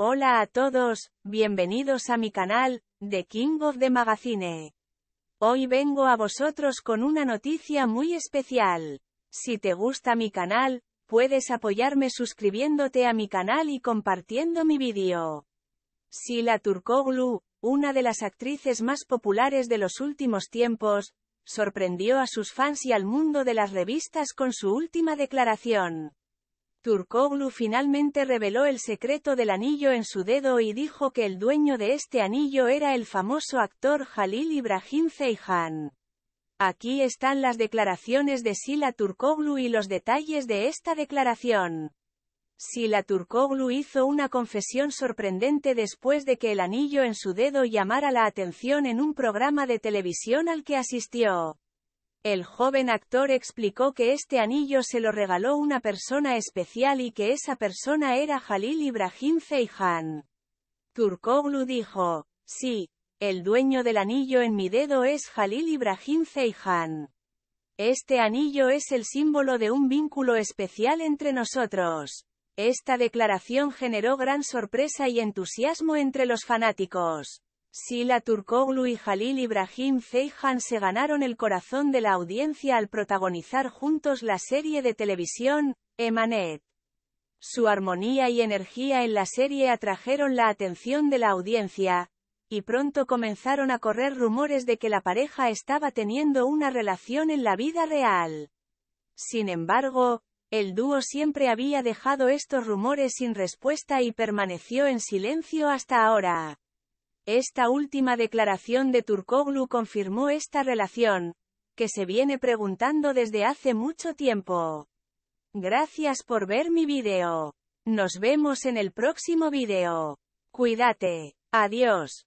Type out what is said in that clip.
Hola a todos, bienvenidos a mi canal, The King of the Magazine. Hoy vengo a vosotros con una noticia muy especial. Si te gusta mi canal, puedes apoyarme suscribiéndote a mi canal y compartiendo mi vídeo. la Turkoglu, una de las actrices más populares de los últimos tiempos, sorprendió a sus fans y al mundo de las revistas con su última declaración. Turkoglu finalmente reveló el secreto del anillo en su dedo y dijo que el dueño de este anillo era el famoso actor Jalil Ibrahim Ceyhan. Aquí están las declaraciones de Sila Turkoglu y los detalles de esta declaración. Sila Turkoglu hizo una confesión sorprendente después de que el anillo en su dedo llamara la atención en un programa de televisión al que asistió. El joven actor explicó que este anillo se lo regaló una persona especial y que esa persona era Jalil Ibrahim Ceyhan. Turkoglu dijo, sí, el dueño del anillo en mi dedo es Jalil Ibrahim Ceyhan. Este anillo es el símbolo de un vínculo especial entre nosotros. Esta declaración generó gran sorpresa y entusiasmo entre los fanáticos. Sila Turkoglu y Halil Ibrahim Ceyhan se ganaron el corazón de la audiencia al protagonizar juntos la serie de televisión, Emanet. Su armonía y energía en la serie atrajeron la atención de la audiencia, y pronto comenzaron a correr rumores de que la pareja estaba teniendo una relación en la vida real. Sin embargo, el dúo siempre había dejado estos rumores sin respuesta y permaneció en silencio hasta ahora. Esta última declaración de Turkoglu confirmó esta relación, que se viene preguntando desde hace mucho tiempo. Gracias por ver mi video. Nos vemos en el próximo video. Cuídate. Adiós.